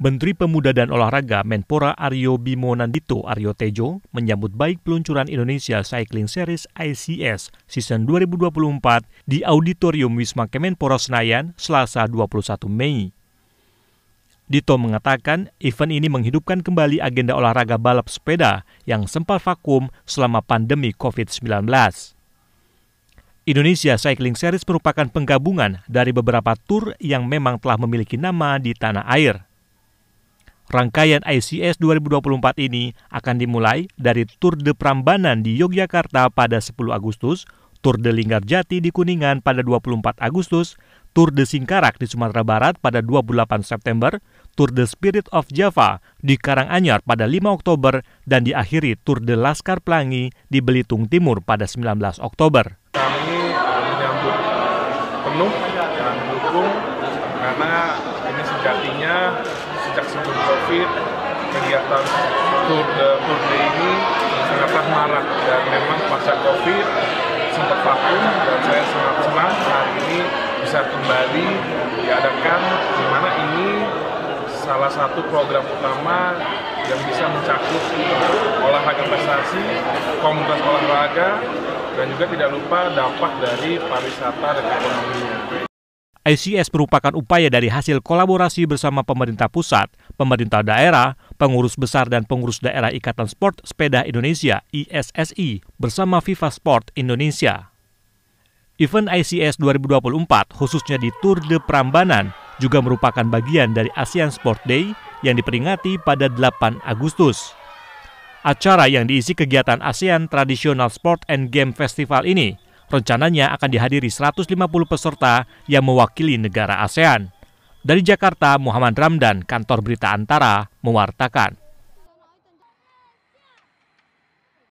Menteri Pemuda dan Olahraga Menpora Aryo Bimo Nandito Aryo Tejo menyambut baik peluncuran Indonesia Cycling Series ICS Season 2024 di Auditorium Wisma Kemenpora Senayan Selasa 21 Mei. Dito mengatakan event ini menghidupkan kembali agenda olahraga balap sepeda yang sempat vakum selama pandemi COVID-19. Indonesia Cycling Series merupakan penggabungan dari beberapa tur yang memang telah memiliki nama di tanah air. Rangkaian ICS 2024 ini akan dimulai dari Tour de Prambanan di Yogyakarta pada 10 Agustus, Tour de Linggarjati di Kuningan pada 24 Agustus, Tour de Singkarak di Sumatera Barat pada 28 September, Tour de Spirit of Java di Karanganyar pada 5 Oktober, dan diakhiri Tour de Laskar Pelangi di Belitung Timur pada 19 Oktober penuh dan mendukung karena ini sejatinya sejak sebelum covid kegiatan tour the tour day ini sangatlah marak dan memang pasca covid sempat vakum dan saya sangat senang hari ini bisa kembali diadakan di mana ini salah satu program utama yang bisa mencakup olahraga prestasi, komunitas olahraga, dan juga tidak lupa dampak dari pariwisata dan ekonomi ICS merupakan upaya dari hasil kolaborasi bersama pemerintah pusat, pemerintah daerah, pengurus besar dan pengurus daerah Ikatan Sport Sepeda Indonesia ISSI bersama FIFA Sport Indonesia. Event ICS 2024, khususnya di Tour de Prambanan, juga merupakan bagian dari ASEAN Sport Day yang diperingati pada 8 Agustus. Acara yang diisi kegiatan ASEAN Traditional Sport and Game Festival ini Rencananya akan dihadiri 150 peserta yang mewakili negara ASEAN. Dari Jakarta, Muhammad Ramdan, Kantor Berita Antara, mewartakan.